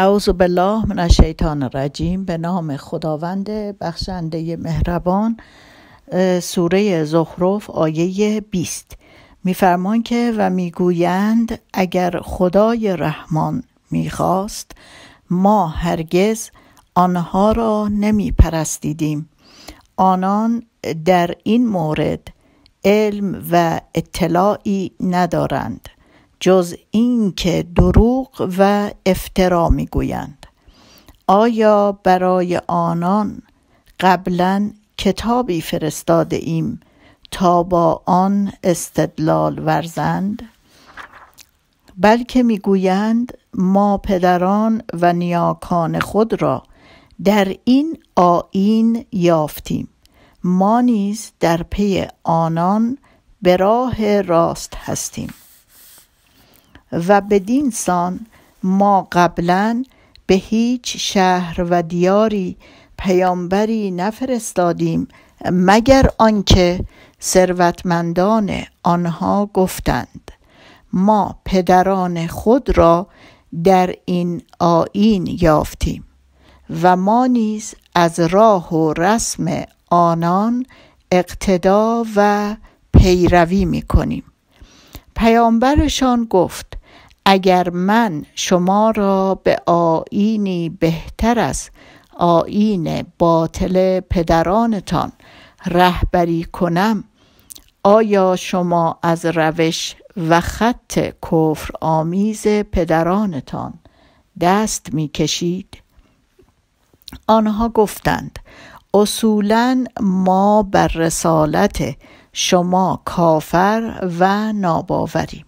اعوذ بالله من الشیطان الرجیم به نام خداوند بخشنده مهربان سوره زخرف آیه 20 میفرمان که و میگویند اگر خدای رحمان میخواست ما هرگز آنها را نمی آنان در این مورد علم و اطلاعی ندارند جز اینکه دروغ و افترا میگویند آیا برای آنان قبلا کتابی فرستاده ایم تا با آن استدلال ورزند بلکه میگویند ما پدران و نیاکان خود را در این آین یافتیم ما نیز در پی آنان به راه راست هستیم و بدین سان ما قبلا به هیچ شهر و دیاری پیامبری نفرستادیم مگر آنکه ثروتمندان آنها گفتند ما پدران خود را در این آیین یافتیم و ما نیز از راه و رسم آنان اقتدا و پیروی می کنیم پیامبرشان گفت اگر من شما را به آینی بهتر از آین باطل پدرانتان رهبری کنم آیا شما از روش و خط کفر آمیز پدرانتان دست میکشید آنها گفتند اصولا ما بر رسالت شما کافر و ناباوریم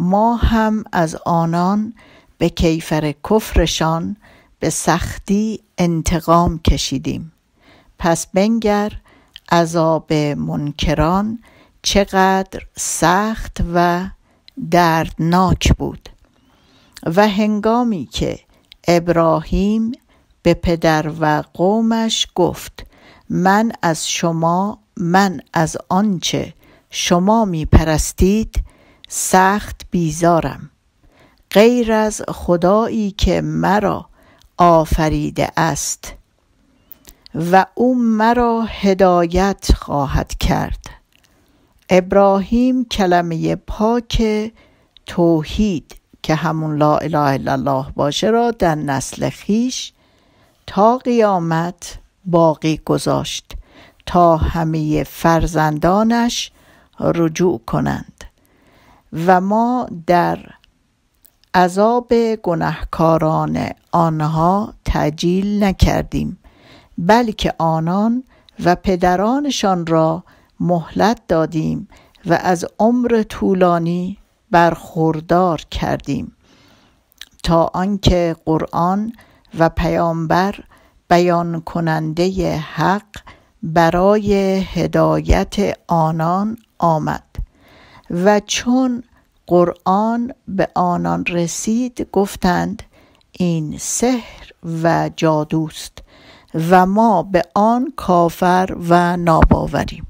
ما هم از آنان به کیفر کفرشان به سختی انتقام کشیدیم پس بنگر عذاب منکران چقدر سخت و دردناک بود و هنگامی که ابراهیم به پدر و قومش گفت من از شما من از آنچه شما می پرستید سخت بیزارم غیر از خدایی که مرا آفریده است و او مرا هدایت خواهد کرد ابراهیم کلمه پاک توحید که همون لا اله الا الله باشه را در نسل خیش تا قیامت باقی گذاشت تا همه فرزندانش رجوع کنند و ما در عذاب گنهکاران آنها تجیل نکردیم بلکه آنان و پدرانشان را مهلت دادیم و از عمر طولانی برخوردار کردیم تا آنکه قرآن و پیامبر بیان کننده حق برای هدایت آنان آمد و چون قرآن به آنان رسید گفتند این سحر و جادوست و ما به آن کافر و ناباوریم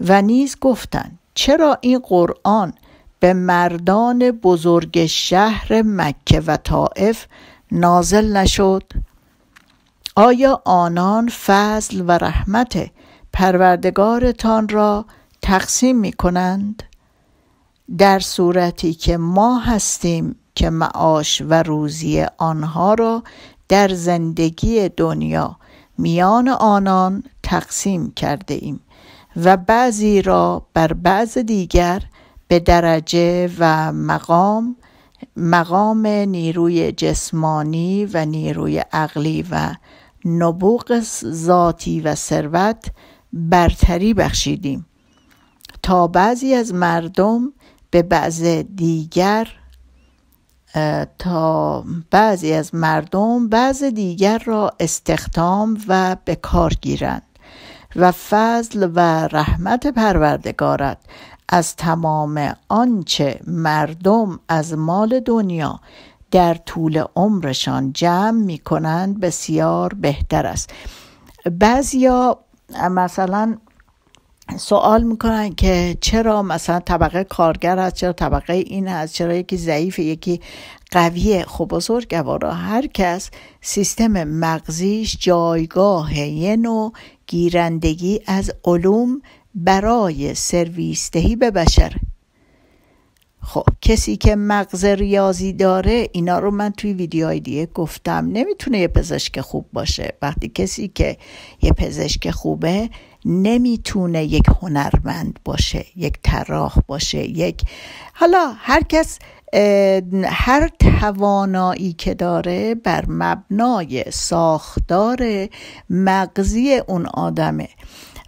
و نیز گفتند چرا این قرآن به مردان بزرگ شهر مکه و طائف نازل نشد آیا آنان فضل و رحمت پروردگارتان را تقسیم می کنند؟ در صورتی که ما هستیم که معاش و روزی آنها را در زندگی دنیا میان آنان تقسیم کرده ایم و بعضی را بر بعض دیگر به درجه و مقام مقام نیروی جسمانی و نیروی عقلی و نبوغ ذاتی و ثروت برتری بخشیدیم تا بعضی از مردم به بعض دیگر تا بعضی از مردم بعض دیگر را استخدام و به کار گیرند و فضل و رحمت پروردگارت از تمام آنچه مردم از مال دنیا در طول عمرشان جمع می کنند بسیار بهتر است بعضیا مثلا سوال میکنن که چرا مثلا طبقه کارگر هست چرا طبقه این هست چرا یکی ضعیف یکی قویه خب بزرگوارا هر کس سیستم مغزیش جایگاه یه نوع گیرندگی از علوم برای سرویستهی به بشره خب کسی که مغز ریاضی داره اینا رو من توی ویدیوهای دیگه گفتم نمیتونه یه پزشک خوب باشه وقتی کسی که یه پزشک خوبه نمیتونه یک هنرمند باشه یک طراح باشه یک حالا هر کس هر توانایی که داره بر مبنای ساختار مغزی اون آدمه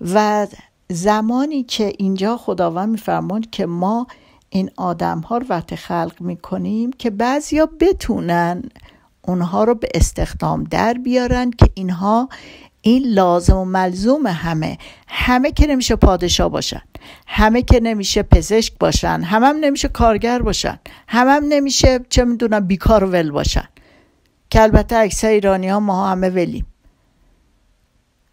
و زمانی که اینجا خداوند میفرماند که ما این آدم ها رو وقت خلق می کنیم که بعضیا بتونن اونها رو به استخدام در بیارن که اینها این لازم و ملزوم همه همه که نمیشه پادشاه باشن همه که نمیشه پزشک باشن همه هم نمیشه کارگر باشن همه هم نمیشه چه میدونم بیکار ول باشن که البته اکثر ایرانی ها ما همه ولیم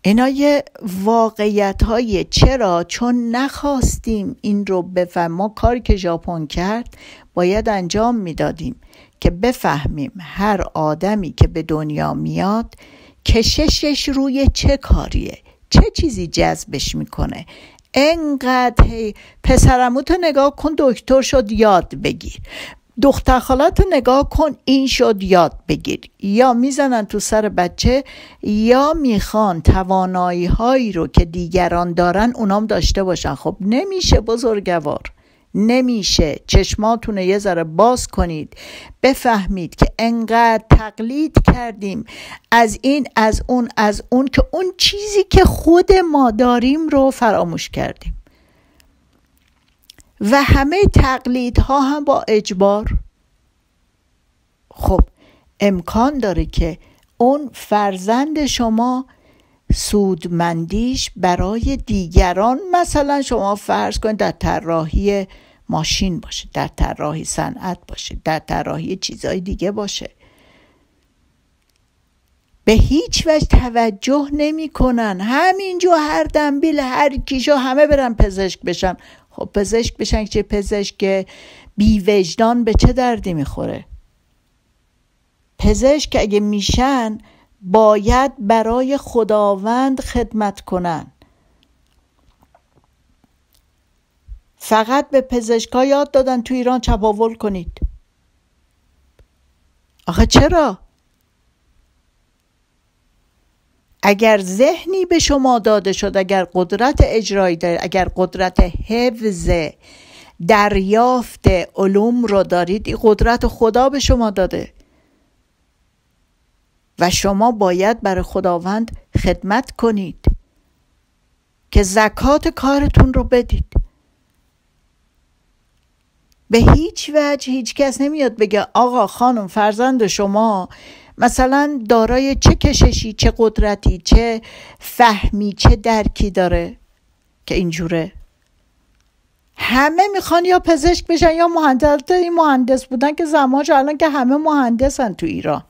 اینا یه واقعیت های چرا چون نخواستیم این رو بفهم ما کاری که ژاپن کرد باید انجام میدادیم که بفهمیم هر آدمی که به دنیا میاد کششش روی چه کاریه چه چیزی جذبش میکنه انقدر هی پسرمو تو نگاه کن دکتر شد یاد بگیر دختر رو نگاه کن این شد یاد بگیر یا میزنن تو سر بچه یا میخوان توانایی هایی رو که دیگران دارن اونام داشته باشن خب نمیشه بزرگوار نمیشه چشماتونه یه ذره باز کنید بفهمید که انقدر تقلید کردیم از این از اون از اون که اون چیزی که خود ما داریم رو فراموش کردیم و همه تقلیدها هم با اجبار خب امکان داره که اون فرزند شما سودمندیش برای دیگران مثلا شما فرض کنید در طراحی ماشین باشه در طراحی صنعت باشه در طراحی چیزای دیگه باشه به هیچ وجه توجه نمیکنن همینجا هر دنبیل هر کیشو همه برن پزشک بشن خب پزشک بشن چه پزشک بی وجدان به چه دردی میخوره پزشک اگه میشن باید برای خداوند خدمت کنن فقط به پزشکا یاد دادن تو ایران چپاول کنید آخه چرا؟ اگر ذهنی به شما داده شد اگر قدرت اجرایی دارید اگر قدرت حفظ دریافت علوم رو دارید این قدرت خدا به شما داده و شما باید برای خداوند خدمت کنید که زکات کارتون رو بدید به هیچ وجه هیچ کس نمیاد بگه آقا خانم فرزند شما مثلا دارای چه کششی چه قدرتی چه فهمی چه درکی داره که اینجوره همه میخوان یا پزشک بشن یا مهندس این مهندس بودن که زمانش الان که همه مهندسن تو ایران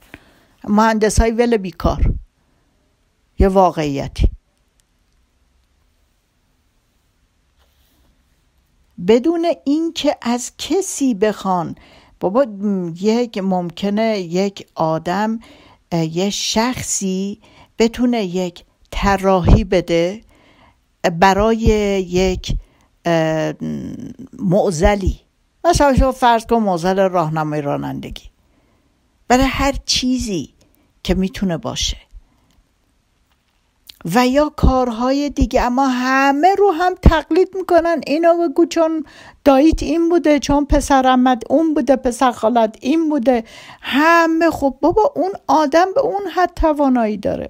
مهندس های ول بیکار یه واقعیتی بدون اینکه از کسی بخوان بابا یک ممکنه یک آدم یه شخصی بتونه یک طراحی بده برای یک معزلی مثلا شما فرض کن معزل راهنمای رانندگی برای هر چیزی که میتونه باشه و یا کارهای دیگه اما همه رو هم تقلید میکنن اینو بگو چون داییت این بوده چون پسر احمد اون بوده پسر خالد این بوده همه خب بابا اون آدم به اون حد توانایی داره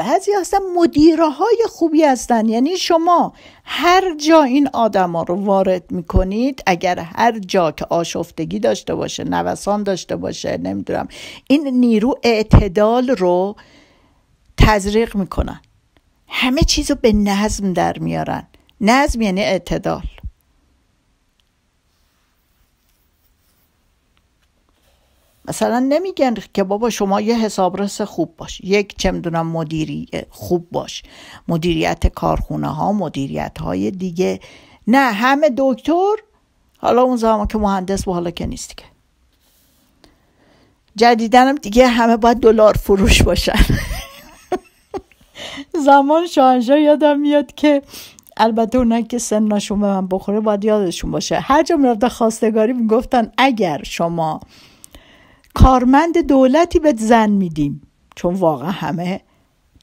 بعضی هستن مدیره های خوبی هستن یعنی شما هر جا این آدما رو وارد میکنید اگر هر جا که آشفتگی داشته باشه نوسان داشته باشه نمیدونم این نیرو اعتدال رو تزریق میکنن همه چیز رو به نظم در میارن نظم یعنی اعتدال مثلا نمیگن که بابا شما یه حسابرس خوب باش یک چه میدونم مدیری خوب باش مدیریت کارخونه ها مدیریت های دیگه نه همه دکتر حالا اون زمان که مهندس و حالا که نیست دیگه جدیدنم دیگه همه باید دلار فروش باشن زمان شانجا یادم میاد که البته اونا که سنشون به من بخوره باید یادشون باشه هر جا میرفته خواستگاری میگفتن اگر شما کارمند دولتی بهت زن میدیم چون واقعا همه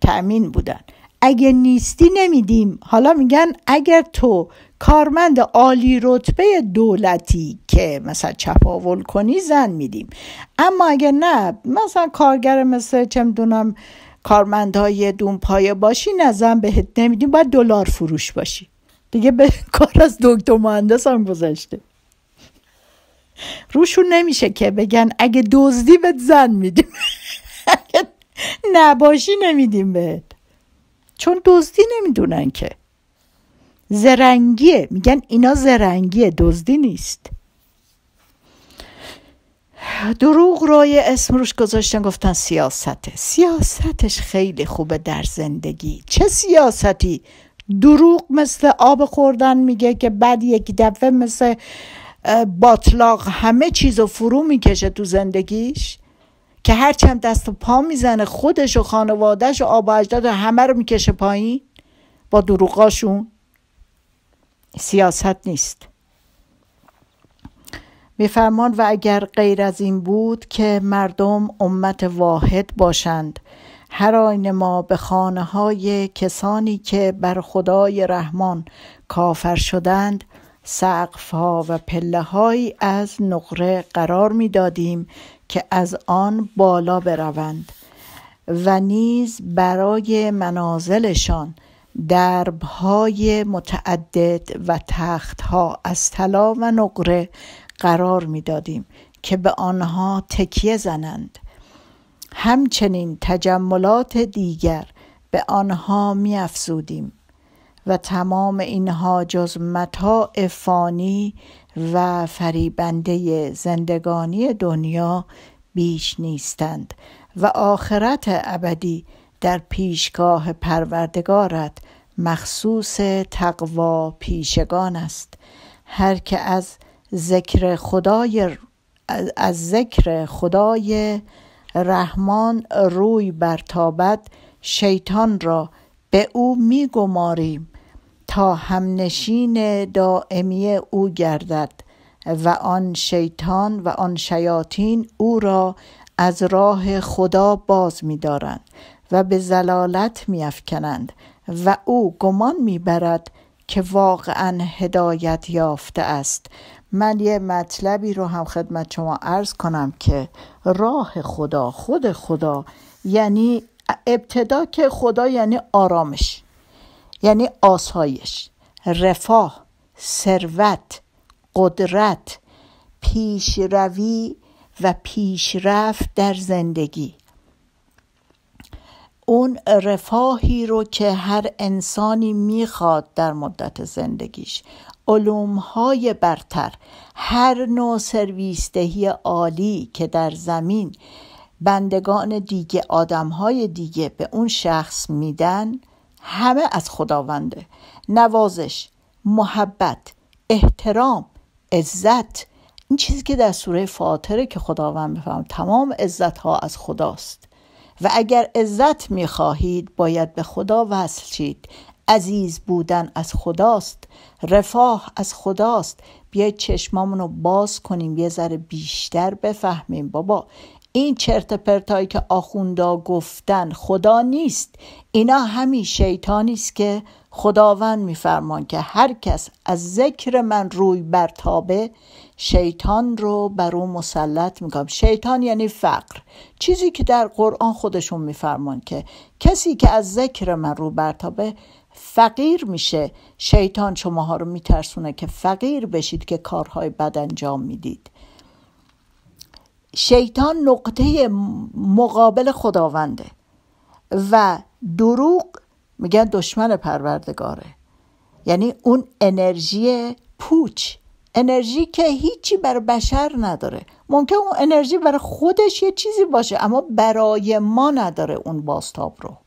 تأمین بودن اگه نیستی نمیدیم حالا میگن اگر تو کارمند عالی رتبه دولتی که مثلا چپاول کنی زن میدیم اما اگه نه مثلا کارگر مثل چه میدونم کارمندهای دون پایه باشی نه زن بهت نمیدیم باید دلار فروش باشی دیگه به کار از دکتر مهندس هم گذشته روشون نمیشه که بگن اگه دزدی بهت زن میدیم نباشی نمیدیم بهت چون دزدی نمیدونن که زرنگیه میگن اینا زرنگیه دزدی نیست دروغ روی اسم روش گذاشتن گفتن سیاسته سیاستش خیلی خوبه در زندگی چه سیاستی دروغ مثل آب خوردن میگه که بعد یک دفعه مثل باطلاق همه چیز رو فرو میکشه تو زندگیش که هرچند دست و پا میزنه خودش و خانوادهش و آب و همه رو میکشه پایین با دروغاشون سیاست نیست میفرمان و اگر غیر از این بود که مردم امت واحد باشند هر آین ما به خانه های کسانی که بر خدای رحمان کافر شدند سقف ها و پله از نقره قرار می دادیم که از آن بالا بروند و نیز برای منازلشان درب های متعدد و تخت ها از طلا و نقره قرار می دادیم که به آنها تکیه زنند همچنین تجملات دیگر به آنها می افزودیم. و تمام اینها جز متاع فانی و فریبنده زندگانی دنیا بیش نیستند و آخرت ابدی در پیشگاه پروردگارت مخصوص تقوا پیشگان است هر که از ذکر خدای از ذکر خدای رحمان روی برتابد شیطان را به او میگماریم تا همنشین دائمی او گردد و آن شیطان و آن شیاطین او را از راه خدا باز می‌دارند و به زلالت میافکنند و او گمان می‌برد که واقعا هدایت یافته است من یه مطلبی رو هم خدمت شما عرض کنم که راه خدا خود خدا یعنی ابتدا که خدا یعنی آرامش یعنی آسایش رفاه ثروت قدرت پیشروی و پیشرفت در زندگی اون رفاهی رو که هر انسانی میخواد در مدت زندگیش های برتر هر نوع سرویسدهی عالی که در زمین بندگان دیگه های دیگه به اون شخص میدن همه از خداونده نوازش محبت احترام عزت این چیزی که در سوره فاطره که خداوند بفهم تمام عزت ها از خداست و اگر عزت میخواهید باید به خدا وصل شید عزیز بودن از خداست رفاه از خداست بیاید چشمامون رو باز کنیم یه ذره بیشتر بفهمیم بابا این چرت پرتایی که آخوندا گفتن خدا نیست اینا همین شیطانی است که خداوند میفرمان که هر کس از ذکر من روی برتابه شیطان رو بر او مسلط میکنم شیطان یعنی فقر چیزی که در قرآن خودشون میفرمان که کسی که از ذکر من رو برتابه فقیر میشه شیطان شماها رو میترسونه که فقیر بشید که کارهای بد انجام میدید شیطان نقطه مقابل خداونده و دروغ میگن دشمن پروردگاره یعنی اون انرژی پوچ انرژی که هیچی بر بشر نداره ممکن اون انرژی برای خودش یه چیزی باشه اما برای ما نداره اون باستاب رو